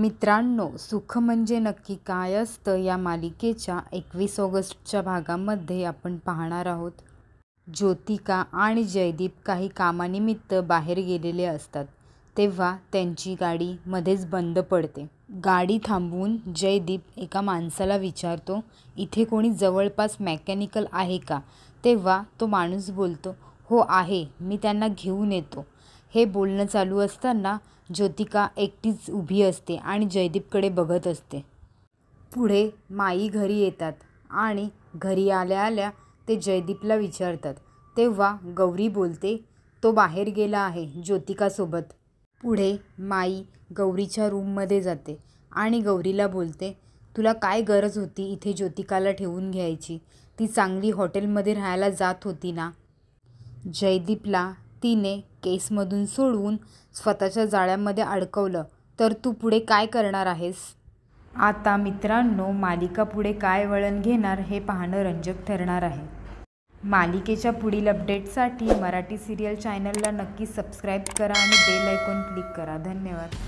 मित्रांनो सुख म्हणजे नक्की काय असतं या मालिकेच्या एकवीस ऑगस्टच्या भागामध्ये आपण पाहणार आहोत ज्योतिका आणि जयदीप काही कामानिमित्त बाहेर गेलेले असतात तेव्हा त्यांची गाडी मध्येच बंद पडते गाडी थांबवून जयदीप एका माणसाला विचारतो इथे कोणी जवळपास मेकॅनिकल आहे का तेव्हा तो माणूस बोलतो हो आहे मी त्यांना घेऊन येतो हे बोलणं चालू असताना ज्योतिका एकटीच उभी असते आणि जयदीपकडे बघत असते पुढे माई घरी येतात आणि घरी आल्या आल्या ते जयदीपला विचारतात तेव्हा गौरी बोलते तो बाहेर गेला आहे ज्योतिकासोबत पुढे माई गौरीच्या रूममध्ये जाते आणि गौरीला बोलते तुला काय गरज होती इथे ज्योतिकाला ठेवून घ्यायची ती चांगली हॉटेलमध्ये राहायला जात होती ना जयदीपला तिने केसमधून सोडवून स्वतःच्या जाळ्यामध्ये अडकवलं तर तू पुढे काय करणार आहेस आता मित्रांनो मालिका पुढे काय वळण घेणार हे पाहणं रंजक ठरणार आहे मालिकेच्या पुढील अपडेटसाठी मराठी सिरियल चॅनलला नक्की सबस्क्राईब करा आणि बेल ऐकून क्लिक करा धन्यवाद